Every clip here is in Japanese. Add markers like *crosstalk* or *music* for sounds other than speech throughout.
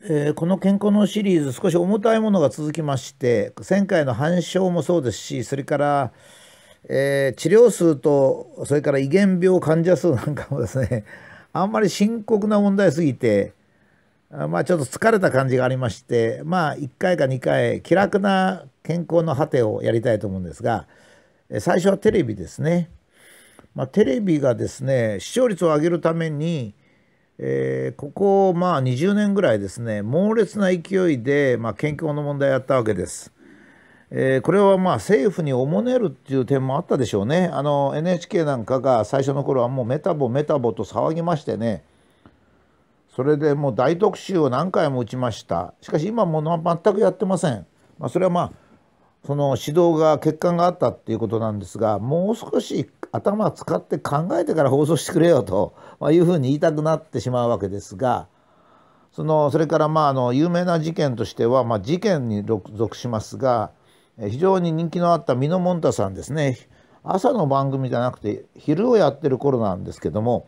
えー、この健康のシリーズ少し重たいものが続きまして前回の反症もそうですしそれから、えー、治療数とそれから遺伝病患者数 *laughs* なんかもですねあんまり深刻な問題すぎてまあちょっと疲れた感じがありましてまあ1回か2回気楽な健康の果てをやりたいと思うんですが最初はテレビですね。まあ、テレビがですね視聴率を上げるためにえー、ここ、まあ、20年ぐらいですね猛烈な勢いで、まあ、健康の問題をやったわけです。えー、これはまあ政府におもねるっていう点もあったでしょうねあの NHK なんかが最初の頃はもうメタボメタボと騒ぎましてねそれでもう大特集を何回も打ちましたしかし今も全くやってません、まあ、それはまあその指導が欠陥があったっていうことなんですがもう少し頭使って考えてから放送してくれよと、まあ、いうふうに言いたくなってしまうわけですがそのそれからまああの有名な事件としては、まあ、事件に属しますが非常に人気のあった美濃もんたさんですね朝の番組じゃなくて昼をやってる頃なんですけども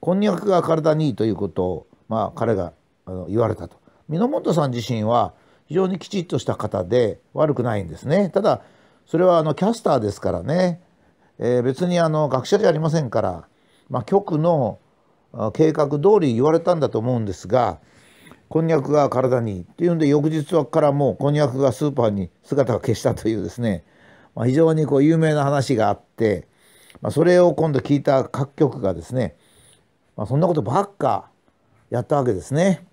こんにゃくが体にいいということを、まあ、彼があの言われたと。美濃もんたさん自身は非常にきちっとした方で悪くないんですね。ただそれはあのキャスターですからねえー、別にあの学者じゃありませんから、まあ、局の計画通り言われたんだと思うんですがこんにゃくが体にっていうんで翌日からもうこんにゃくがスーパーに姿を消したというですね、まあ、非常にこう有名な話があって、まあ、それを今度聞いた各局がですね、まあ、そんなことばっかやったわけですね。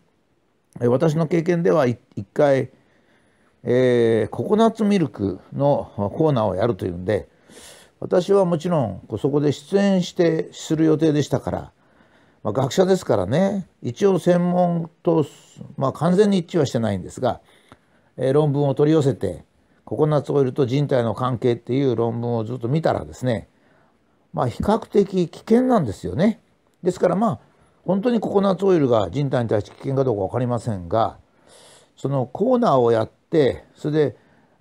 私の経験では一回、えー、ココナッツミルクのコーナーをやるというんで私はもちろんそこで出演してする予定でしたから、まあ、学者ですからね一応専門と、まあ、完全に一致はしてないんですが、えー、論文を取り寄せてココナッツオイルと人体の関係っていう論文をずっと見たらですねまあ比較的危険なんですよね。ですからまあ本当にココナッツオイルが人体に対して危険かどうか分かりませんがそのコーナーをやってそれで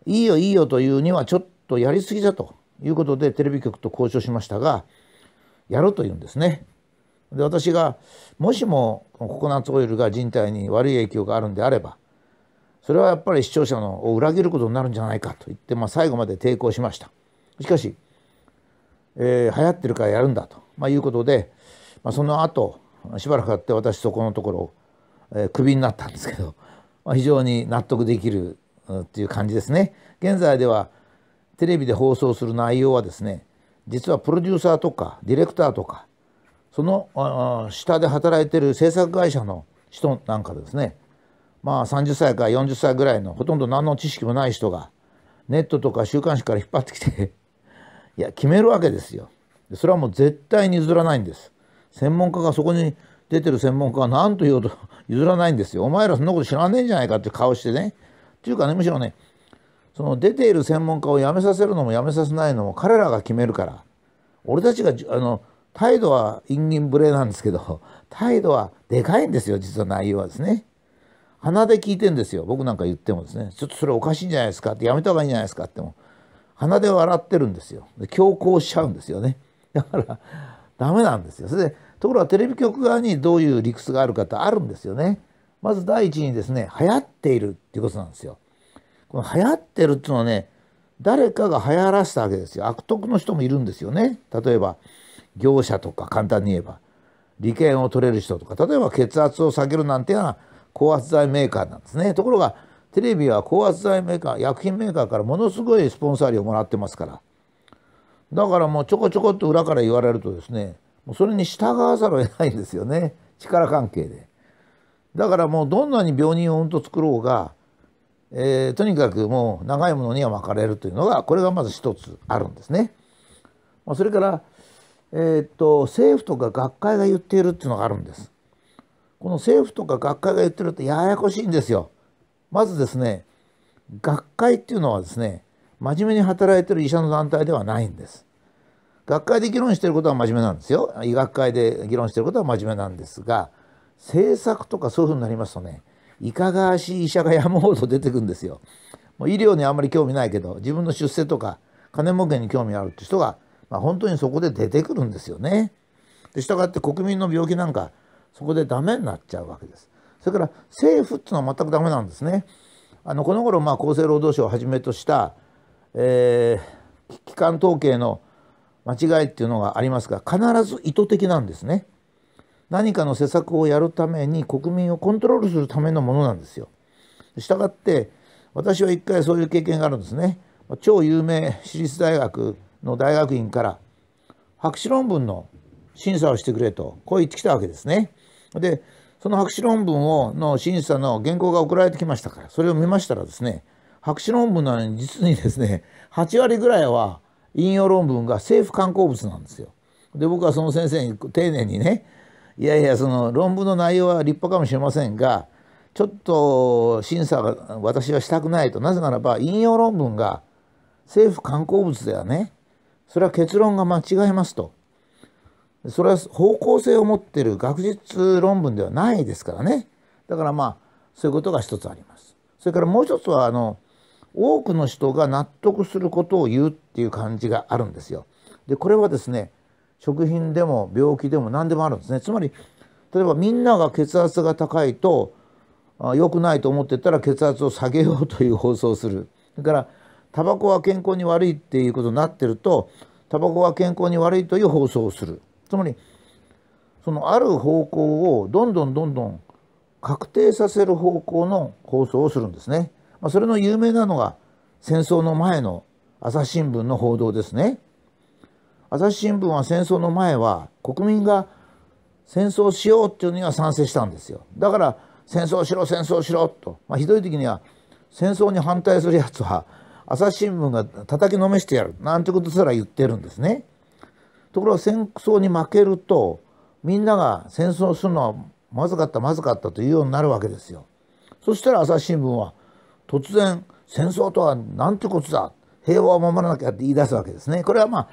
いいよいいよというにはちょっとやりすぎだということでテレビ局と交渉しましたがやうというんですね。で私がもしもココナッツオイルが人体に悪い影響があるんであればそれはやっぱり視聴者のを裏切ることになるんじゃないかと言って、まあ、最後まで抵抗しましたしかし、えー、流行ってるからやるんだと、まあ、いうことで、まあ、その後しばらく経って私そこのところ、えー、クビになったんですけど、まあ、非常に納得できるっていう感じですね現在ではテレビで放送する内容はですね実はプロデューサーとかディレクターとかその下で働いてる制作会社の人なんかですねまあ30歳から40歳ぐらいのほとんど何の知識もない人がネットとか週刊誌から引っ張ってきていや決めるわけですよ。それはもう絶対に譲らないんです。専門家がそこに出てる専門家は何と言おうと譲らないんですよ。お前らそんなこと知らねえんじゃないかって顔してね。っていうかねむしろねその出ている専門家を辞めさせるのも辞めさせないのも彼らが決めるから俺たちがあの態度は陰銀無礼なんですけど *laughs* 態度はでかいんですよ実は内容はですね。鼻で聞いてんですよ僕なんか言ってもですねちょっとそれおかしいんじゃないですかってやめた方がいいんじゃないですかっても鼻で笑ってるんですよで強行しちゃうんですよね *laughs* だからダメなんですよそれでところがテレビ局側にどういう理屈があるかってあるんですよねまず第一にですね流行っているっていうことなんですよこの流行ってるっていうのはね誰かが流行らせたわけですよ悪徳の人もいるんですよね例えば業者とか簡単に言えば利権を取れる人とか例えば血圧を下げるなんていうのは高圧剤メーカーなんですねところがテレビは高圧剤メーカー薬品メーカーからものすごいスポンサー料もらってますからだからもうちょこちょこっと裏から言われるとですねそれに従わざるを得ないんですよね力関係でだからもうどんなに病人をうんと作ろうがえー、とにかくもう長いものには巻かれるというのがこれがまず一つあるんですね。まあ、それから、えー、っと政府とか学会が言っているっていうのがあるんです。この政府とか学会が言ってるってややこしいんですよ。まずですね学会っていうのはですね真面目に働いてる医者の団体ではないんです。学会で議論してることは真面目なんですよ。医学会で議論してることは真面目なんですが政策とかそういうふうになりますとねいかがわしい医者が山ほど出てくんですよ。もう医療にあんまり興味ないけど自分の出世とか金儲けに興味あるって人が、まあ、本当にそこで出てくるんですよね。で従って国民の病気なんかそこでダメになっちゃうわけです。それから政府っていうのは全くダメなんですね。あのこの頃まあ厚生労働省をはじめとした、えー、機関統計の間違いっていうのがありますが必ず意図的なんですね。何かの施策をやるために国民をコントロールするためのものなんですよ。したがって私は一回そういう経験があるんですね。超有名私立大学の大学院から博士論文の審査をしてくれとこう言ってきたわけですね。でその博士論文をの審査の原稿が送られてきましたからそれを見ましたらですね博士論文なのに実にですね8割ぐらいは引用論文が政府刊行物なんですよ。で僕はその先生に丁寧にねいやいやその論文の内容は立派かもしれませんがちょっと審査が私はしたくないとなぜならば引用論文が政府刊行物ではねそれは結論が間違えますとそれは方向性を持ってる学術論文ではないですからねだからまあそういうことが一つあります。それからもう一つはあの多くの人が納得することを言うっていう感じがあるんですよ。でこれはですね食品でも病気でも何でもあるんですねつまり例えばみんなが血圧が高いと良くないと思ってたら血圧を下げようという放送をするそれからタバコは健康に悪いっていうことになってるとタバコは健康に悪いという放送をするつまりそのある方向をどんどんどんどん確定させる方向の放送をするんですね、まあ、それの有名なのが戦争の前の朝日新聞の報道ですね朝日新聞は戦争の前は国民が戦争しようっていうのには賛成したんですよだから戦争しろ戦争しろと、まあ、ひどい時には戦争に反対するやつは朝日新聞が叩きのめしてやるなんてことすら言ってるんですね。ところが戦争に負けるとみんなが戦争するのはまずかったまずかったというようになるわけですよ。そしたら朝日新聞は突然戦争とはなんてことだ平和を守らなきゃって言い出すわけですね。これはまあ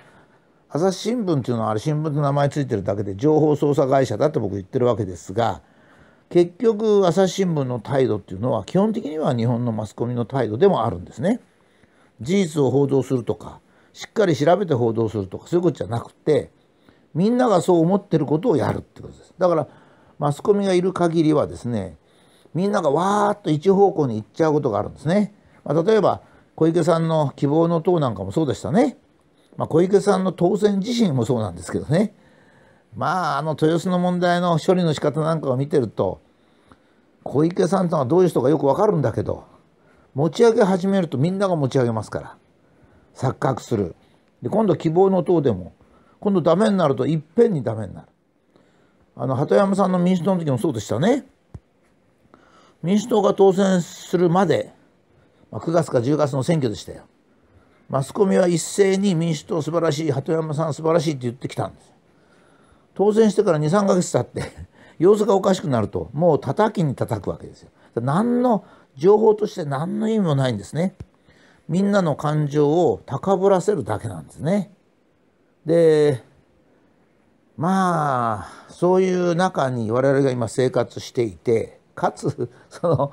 朝日新聞っていうのはあれ新聞の名前ついてるだけで情報操作会社だって僕言ってるわけですが結局朝日新聞の態度っていうのは基本的には日本のマスコミの態度でもあるんですね。事実を報道するとかしっかり調べて報道するとかそういうことじゃなくてみんながそう思ってることをやるってことです。だからマスコミがいる限りはですねみんながわーっと一方向に行っちゃうことがあるんですね。まあ、例えば小池さんの希望の党なんかもそうでしたね。まあ、小池さんの当選自身もそうなんですけどねまああの豊洲の問題の処理の仕方なんかを見てると小池さんとはどういう人かよくわかるんだけど持ち上げ始めるとみんなが持ち上げますから錯覚するで今度希望の党でも今度ダメになるといっぺんにダメになるあの鳩山さんの民主党の時もそうでしたね民主党が当選するまで、まあ、9月か10月の選挙でしたよマスコミは一斉に民主党素晴らしい鳩山さん素晴らしいって言ってきたんです当選してから23ヶ月経って *laughs* 様子がおかしくなるともう叩きに叩くわけですよ何の情報として何の意味もないんですねみんなの感情を高ぶらせるだけなんですねでまあそういう中に我々が今生活していてかつその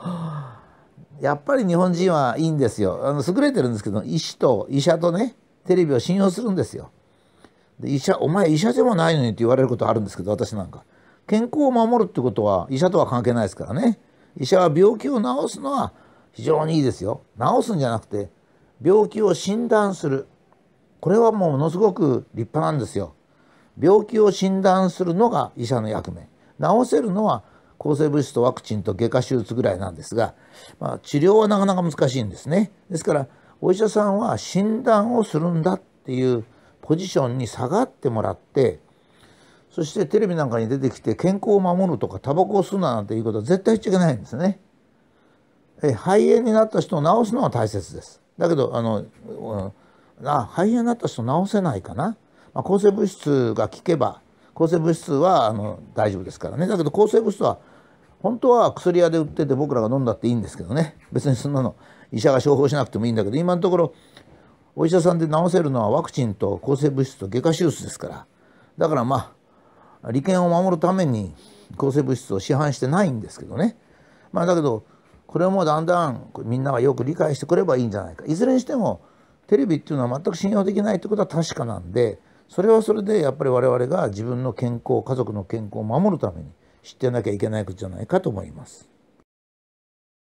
やっぱり日本人はいいんですよあの優れてるんですけど医師と医者とねテレビを信用するんですよ。で医者お前医者でもないのにって言われることあるんですけど私なんか健康を守るってことは医者とは関係ないですからね医者は病気を治すのは非常にいいですよ治すんじゃなくて病気を診断するこれはもうものすごく立派なんですよ病気を診断するのが医者の役目治せるのは抗生物質とワクチンと外科手術ぐらいなんですが、まあ、治療はなかなか難しいんですね。ですからお医者さんは診断をするんだっていうポジションに下がってもらってそしてテレビなんかに出てきて健康を守るとかタバコを吸うななんていうことは絶対言っちゃいけないんですね。え肺炎になった人を治すのは大切です。だけどあの、あ肺炎になった人治せないかな、まあ、抗生物質が効けば抗生物質はあの大丈夫ですからねだけど抗生物質は本当は薬屋で売ってて僕らが飲んだっていいんですけどね別にそんなの医者が処方しなくてもいいんだけど今のところお医者さんで治せるのはワクチンと抗生物質と外科手術ですからだからまあ利権を守るために抗生物質を市販してないんですけどねまあだけどこれもだんだんみんながよく理解してくればいいんじゃないかいずれにしてもテレビっていうのは全く信用できないってことは確かなんでそれはそれでやっぱり我々が自分の健康家族の健康を守るために知ってなきゃいけないことじゃないかと思います。